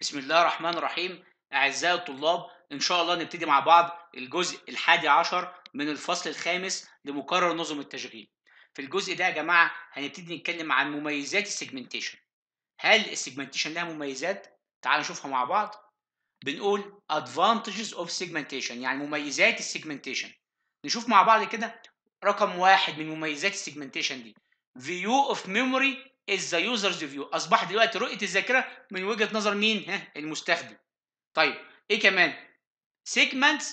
بسم الله الرحمن الرحيم أعزائي الطلاب إن شاء الله نبتدي مع بعض الجزء الحادي عشر من الفصل الخامس لمقرر نظم التشغيل في الجزء ده يا جماعة هنبتدي نتكلم عن مميزات السيجمنتيشن هل السيجمنتيشن لها مميزات؟ تعالوا نشوفها مع بعض بنقول advantages of segmentation يعني مميزات السيجمنتيشن نشوف مع بعض كده رقم واحد من مميزات السيجمنتيشن دي view of memory is the user's view اصبح دلوقتي رؤيه الذاكره من وجهه نظر مين ها المستخدم طيب ايه كمان segments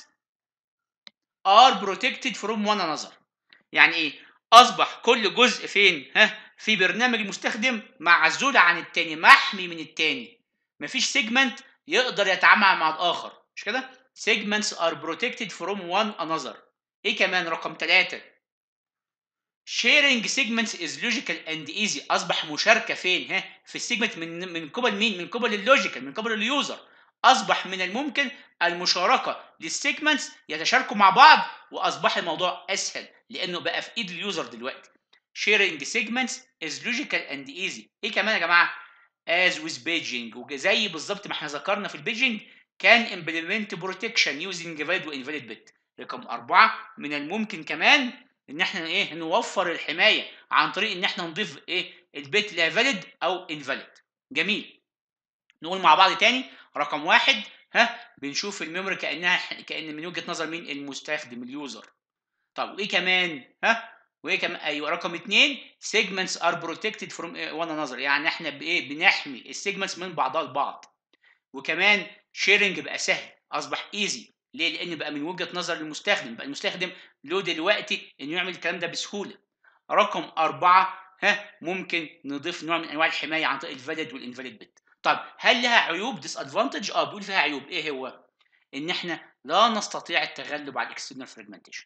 are protected from one another يعني ايه اصبح كل جزء فين ها في برنامج المستخدم معزول عن التاني محمي من التاني مفيش سيجمنت يقدر يتعامل مع الاخر مش كده segments are protected from one another ايه كمان رقم ثلاثة شيرنج سيجمنتس از لوجيكال اند ايزي اصبح مشاركه فين ها في السيجمنت من من قبل مين من قبل اللوجيكال من قبل اليوزر اصبح من الممكن المشاركه للسيجمنتس يتشاركوا مع بعض واصبح الموضوع اسهل لانه بقى في ايد اليوزر دلوقتي شيرنج سيجمنتس از لوجيكال اند ايزي ايه كمان يا جماعه از ويز بيجنج وزي بالظبط ما احنا ذكرنا في البيجنج كان امبلمنت بروتكشن يوزنج فاليد وانفاليد بت رقم أربعة من الممكن كمان ان احنا ايه نوفر الحمايه عن طريق ان احنا نضيف ايه البيت لا فاليد او انفاليد جميل نقول مع بعض تاني رقم واحد ها بنشوف الميموري كانها كان من وجهه نظر مين المستخدم اليوزر طب وايه كمان ها وايه كمان ايوه رقم اثنين segments ار بروتكتد فروم وانا نظر يعني احنا بايه بنحمي السيجمنتس من بعضها البعض وكمان شيرنج بقى سهل اصبح ايزي ليه؟ لان بقى من وجهة نظر المستخدم، بقى المستخدم له دلوقتي إنه يعمل الكلام ده بسهولة. رقم أربعة ها ممكن نضيف نوع من أنواع الحماية عن طريق الفاليد والانفاليد بت. طب هل لها عيوب؟ ديس ادفانتج؟ أه بيقول فيها عيوب، إيه هو؟ إن إحنا لا نستطيع التغلب على الاكسترنال فراجمنتيشن.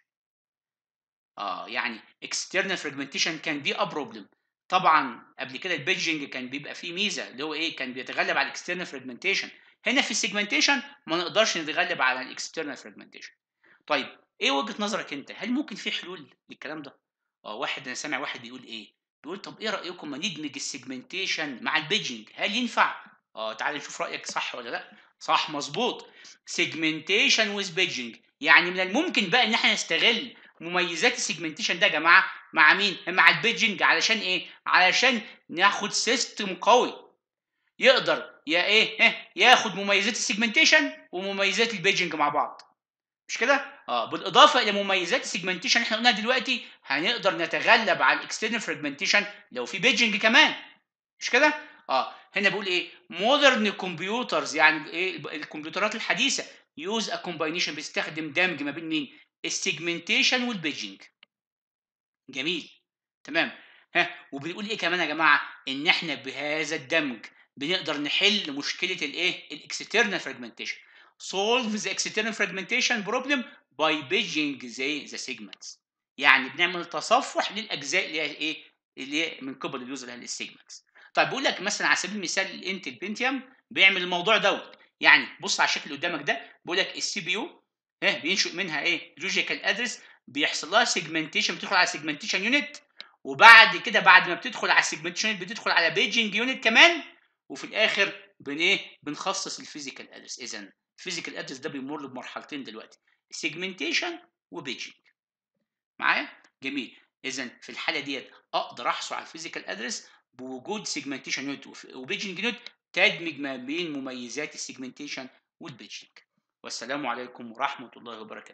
اه يعني اكسترنال فراجمنتيشن كان بي ا بروبلم طبعا قبل كده البيجنج كان بيبقى فيه ميزه اللي هو ايه كان بيتغلب على الاكسترنال فراجمنتيشن هنا في السيجمنتيشن ما نقدرش نتغلب على الاكسترنال فراجمنتيشن طيب ايه وجهه نظرك انت هل ممكن في حلول للكلام ده اه واحد انا سامع واحد بيقول ايه بيقول طب ايه رايكم ما ندمج السيجمنتيشن مع البيجنج هل ينفع اه تعال نشوف رايك صح ولا لا صح مظبوط سيجمنتيشن ويز بيجنج يعني من الممكن بقى ان احنا نستغل مميزات السيجمنتيشن ده يا جماعه مع مين مع البيجنج علشان ايه علشان ناخد سيستم قوي يقدر يا ايه ياخد مميزات السيجمنتيشن ومميزات البيجنج مع بعض مش كده اه بالاضافه الى مميزات السيجمنتيشن احنا قلناها دلوقتي هنقدر نتغلب على الاكسترنال فراجمنتيشن لو في بيجنج كمان مش كده اه هنا بقول ايه مودرن كمبيوترز يعني ايه الكمبيوترات الحديثه يوز ا كومباينيشن بيستخدم دمج ما بين مين السيجمنتيشن والبيجنج جميل تمام ها وبنقول ايه كمان يا جماعه ان احنا بهذا الدمج بنقدر نحل مشكله الايه الاكسترنال فراجمنتيشن solve the external fragmentation problem by bridging the, سيجمنتس segments يعني بنعمل تصفح للاجزاء اللي هي ايه اللي هي من قبل اليوزر اللي هي السيجمنتس طيب بقول لك مثلا على سبيل المثال الانتل بنتيوم بيعمل الموضوع دوت يعني بص على الشكل اللي قدامك ده بيقول لك السي بي يو ايه بينشئ منها ايه لوجيكال ادرس بيحصل لها سيجمنتيشن بتدخل على سيجمنتيشن يونت وبعد كده بعد ما بتدخل على السيجمنتيشن بتدخل على بيجنج يونت كمان وفي الاخر بن ايه بنخصص الفيزيكال ادرس اذا الفيزيكال ادرس ده بيمر بمرحلتين دلوقتي سيجمنتيشن وبيجنج معايا جميل اذا في الحاله ديت اقدر احصل على الفيزيكال ادرس بوجود سيجمنتيشن نوت وبيجنج نوت تدمج ما بين مميزات السيجمنتيشن والبيجنج والسلام عليكم ورحمه الله وبركاته